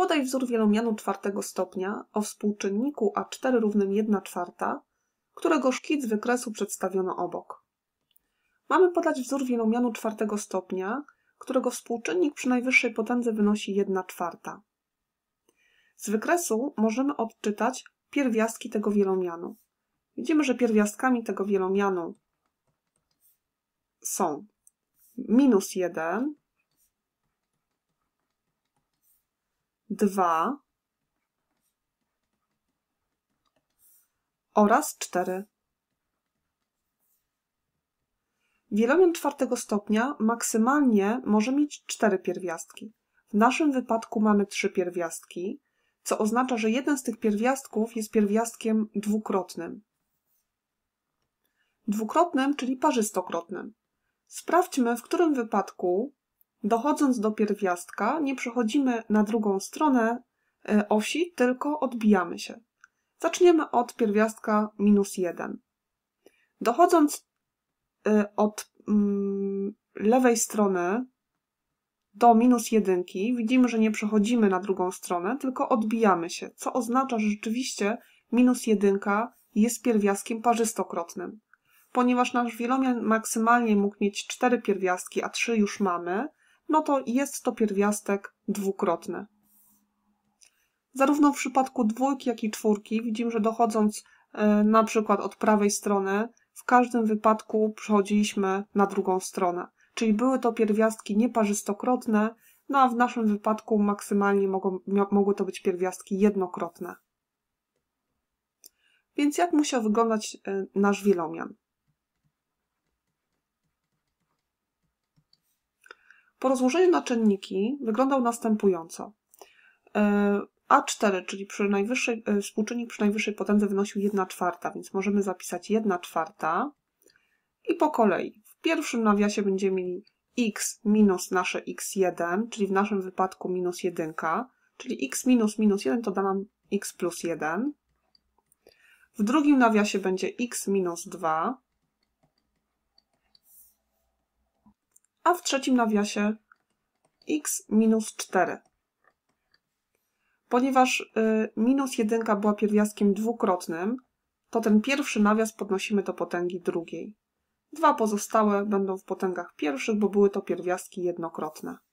Podaj wzór wielomianu czwartego stopnia o współczynniku A4 równym 1 czwarta, którego szkic wykresu przedstawiono obok. Mamy podać wzór wielomianu czwartego stopnia, którego współczynnik przy najwyższej potędze wynosi 1 czwarta. Z wykresu możemy odczytać pierwiastki tego wielomianu. Widzimy, że pierwiastkami tego wielomianu są minus 1, dwa oraz cztery. Wielomian czwartego stopnia maksymalnie może mieć cztery pierwiastki. W naszym wypadku mamy trzy pierwiastki, co oznacza, że jeden z tych pierwiastków jest pierwiastkiem dwukrotnym. Dwukrotnym, czyli parzystokrotnym. Sprawdźmy, w którym wypadku Dochodząc do pierwiastka, nie przechodzimy na drugą stronę e, osi, tylko odbijamy się. Zaczniemy od pierwiastka minus 1. Dochodząc e, od mm, lewej strony do minus 1, widzimy, że nie przechodzimy na drugą stronę, tylko odbijamy się, co oznacza, że rzeczywiście minus 1 jest pierwiastkiem parzystokrotnym. Ponieważ nasz wielomian maksymalnie mógł mieć 4 pierwiastki, a 3 już mamy, no to jest to pierwiastek dwukrotny. Zarówno w przypadku dwójki, jak i czwórki widzimy, że dochodząc e, na przykład od prawej strony, w każdym wypadku przechodziliśmy na drugą stronę. Czyli były to pierwiastki nieparzystokrotne, no a w naszym wypadku maksymalnie mogą, mogły to być pierwiastki jednokrotne. Więc jak musiał wyglądać e, nasz wielomian? Po rozłożeniu na czynniki wyglądał następująco. E, A4, czyli przy najwyższej, e, współczynnik przy najwyższej potędze wynosił 1 czwarta, więc możemy zapisać 1 czwarta i po kolei. W pierwszym nawiasie będziemy mieli x minus nasze x1, czyli w naszym wypadku minus 1, czyli x minus minus 1 to da nam x plus 1. W drugim nawiasie będzie x minus 2, a w trzecim nawiasie x minus 4. Ponieważ y, minus 1 była pierwiastkiem dwukrotnym, to ten pierwszy nawias podnosimy do potęgi drugiej. Dwa pozostałe będą w potęgach pierwszych, bo były to pierwiastki jednokrotne.